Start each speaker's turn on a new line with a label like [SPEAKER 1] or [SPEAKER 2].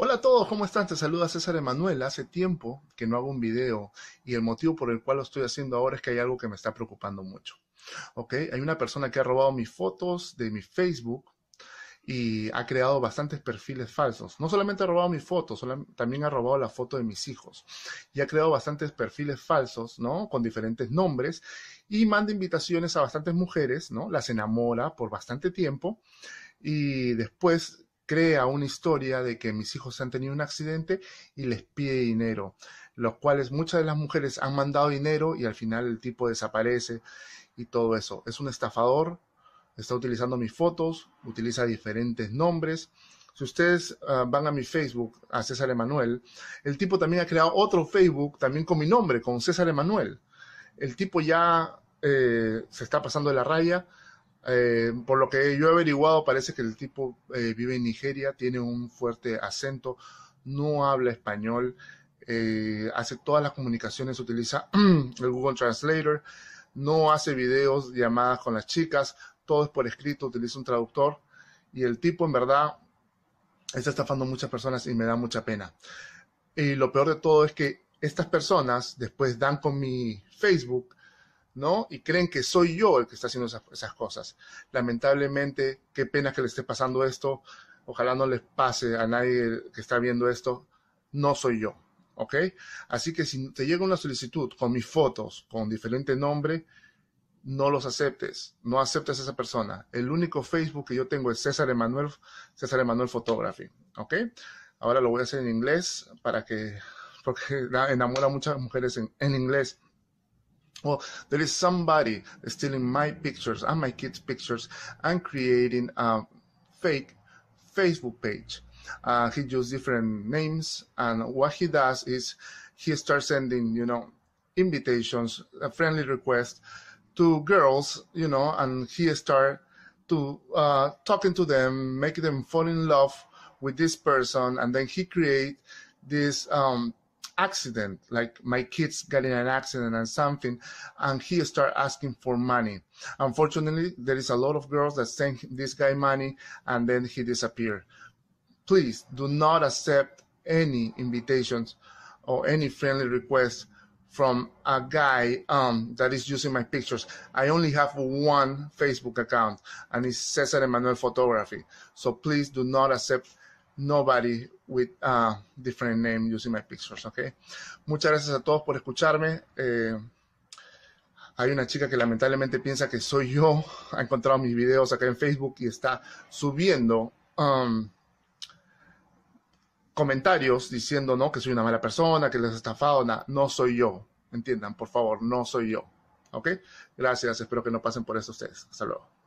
[SPEAKER 1] Hola a todos, ¿cómo están? Te saluda César Emanuel. Hace tiempo que no hago un video y el motivo por el cual lo estoy haciendo ahora es que hay algo que me está preocupando mucho. ¿Ok? Hay una persona que ha robado mis fotos de mi Facebook y ha creado bastantes perfiles falsos. No solamente ha robado mis fotos, también ha robado la foto de mis hijos. Y ha creado bastantes perfiles falsos, ¿no? Con diferentes nombres y manda invitaciones a bastantes mujeres, ¿no? Las enamora por bastante tiempo y después crea una historia de que mis hijos han tenido un accidente y les pide dinero, los cuales muchas de las mujeres han mandado dinero y al final el tipo desaparece y todo eso. Es un estafador, está utilizando mis fotos, utiliza diferentes nombres. Si ustedes ah, van a mi Facebook, a César Emanuel, el tipo también ha creado otro Facebook, también con mi nombre, con César Emanuel. El tipo ya eh, se está pasando de la raya, eh, por lo que yo he averiguado, parece que el tipo eh, vive en Nigeria, tiene un fuerte acento, no habla español, eh, hace todas las comunicaciones, utiliza el Google Translator, no hace videos, llamadas con las chicas, todo es por escrito, utiliza un traductor y el tipo en verdad está estafando a muchas personas y me da mucha pena. Y lo peor de todo es que estas personas después dan con mi Facebook y creen que soy yo el que está haciendo esas, cosas. Lamentablemente, qué pena que le esté pasando esto. Ojalá no les pase a nadie que está viendo esto. No soy yo, ¿ok? Así que si te llega una solicitud con mis fotos, con diferente nombre, no los aceptes, no aceptes a esa persona. El único Facebook que yo tengo es César Emanuel, César Emanuel Photography, ¿ok? Ahora lo voy a hacer en inglés para que, porque enamora a muchas mujeres en inglés. well, there is somebody stealing my pictures and my kids' pictures and creating a fake Facebook page. Uh, he uses different names, and what he does is he starts sending, you know, invitations, a friendly request to girls, you know, and he starts to uh, talking to them, make them fall in love with this person, and then he create this um, accident, like my kids got in an accident and something, and he start asking for money. Unfortunately, there is a lot of girls that send this guy money and then he disappeared. Please do not accept any invitations or any friendly requests from a guy um, that is using my pictures. I only have one Facebook account, and it's Cesar Emanuel Photography. So please do not accept nobody with a different name using my pictures, okay? Muchas gracias a todos por escucharme. Eh, hay una chica que lamentablemente piensa que soy yo, ha encontrado mis videos acá en Facebook y está subiendo um, comentarios diciendo, ¿no? Que soy una mala persona, que les he estafado, no, no soy yo. Entiendan, por favor, no soy yo, ¿ok? Gracias, espero que no pasen por eso ustedes. Hasta luego.